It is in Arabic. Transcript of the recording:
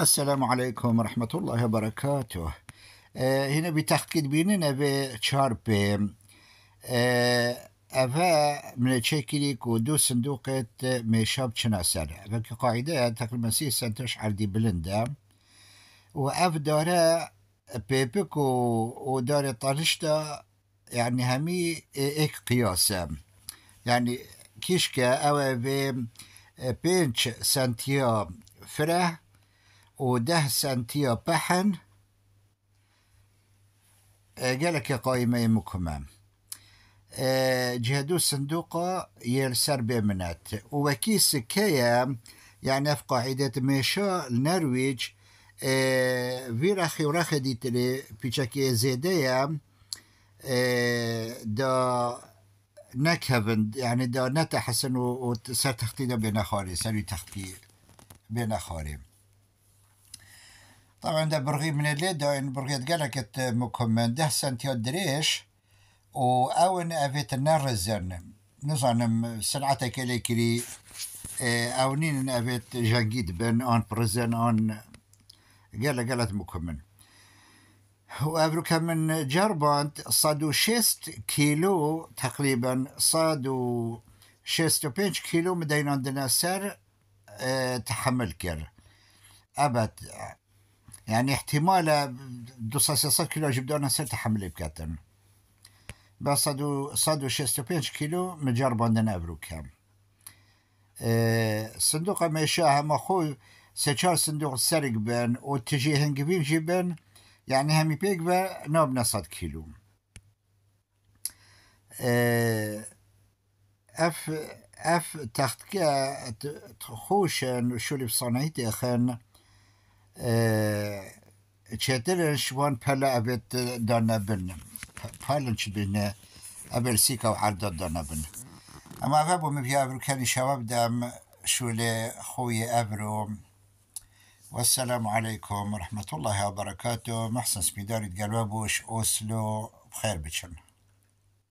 السلام عليكم ورحمة الله وبركاته آه، هنا بتحكيد بيننا بشارب آه أفا من تشيكيليك ودو صندوقة ميشاب شناسر فكي قاعدة تقريبا سيسن سنتوش عردي بلندا وأف دارا بيبك ودار طالشتا يعني همي إيك قياسة يعني كيشكا أو بي بينش سانتيا فره وده سانتيوباحن آه، قالك قائمة يمكما آه، جهدو صندوق يل سربي منات وكي سكايا يعني في قاعدة ميشا النرويج آه، في راخي وراخي ديتلي تلي بيشاكي زيدايا دا نكهبن يعني دا نتحسن وصار تخطينا بين خاري سالي تخطي بين خاري طبعا دا برغي من الليد وين برغيت قالك مكمن ده سنتيو دريش و اون افيت الزرن نظن سلعتا كلي كلي اونين افيت جاكيد بن اون برزن اون قال قالت مكمن افرو كمن جربانت صادو شست كيلو تقريبا صادو و بينش كيلو مدين عندنا سر تحمل كر أبد يعني احتمال دو سيسا كيلو جبدو انا سيت حملي بكاتن بس صدو صدو شيستو بينش كيلو مجربو عندنا ابرو كام اه صندوق ما يشاها مخو سيشار صندوق سرق بن وتجي بين جيبن يعني همي بيك نوب نصد كيلو اه، اف اف تختكا تخوشن شو اللي بصنعيتي اخن چتر شوان پلا ابت دانه بن پالن چی بین ابر عرض دانا بن اما ابو مبیا برو کنی شباب دام شول خوي ابرو والسلام عليكم رحمت الله وبركاته محسن سبيداري تقال بوش أوسلو بخير بتشن